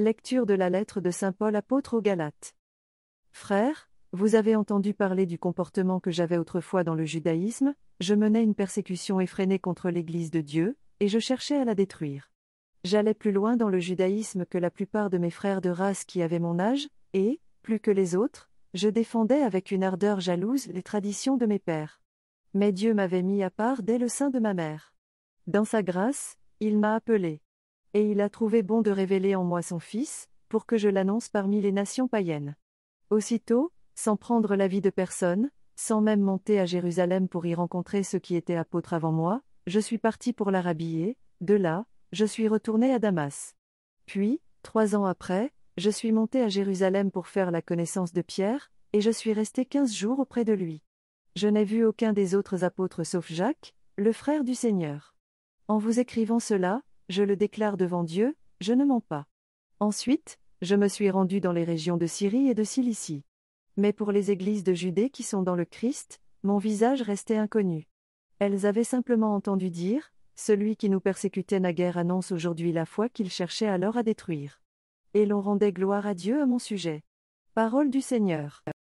Lecture de la lettre de Saint Paul apôtre aux Galates. Frères, vous avez entendu parler du comportement que j'avais autrefois dans le judaïsme, je menais une persécution effrénée contre l'Église de Dieu, et je cherchais à la détruire. J'allais plus loin dans le judaïsme que la plupart de mes frères de race qui avaient mon âge, et, plus que les autres, je défendais avec une ardeur jalouse les traditions de mes pères. Mais Dieu m'avait mis à part dès le sein de ma mère. Dans sa grâce, il m'a appelé. Et il a trouvé bon de révéler en moi son Fils, pour que je l'annonce parmi les nations païennes. Aussitôt, sans prendre l'avis de personne, sans même monter à Jérusalem pour y rencontrer ceux qui étaient apôtres avant moi, je suis parti pour l'Arabie et, de là, je suis retourné à Damas. Puis, trois ans après, je suis monté à Jérusalem pour faire la connaissance de Pierre, et je suis resté quinze jours auprès de lui. Je n'ai vu aucun des autres apôtres sauf Jacques, le frère du Seigneur. En vous écrivant cela, je le déclare devant Dieu, je ne mens pas. Ensuite, je me suis rendu dans les régions de Syrie et de Cilicie. Mais pour les églises de Judée qui sont dans le Christ, mon visage restait inconnu. Elles avaient simplement entendu dire, Celui qui nous persécutait naguère annonce aujourd'hui la foi qu'il cherchait alors à détruire. Et l'on rendait gloire à Dieu à mon sujet. Parole du Seigneur.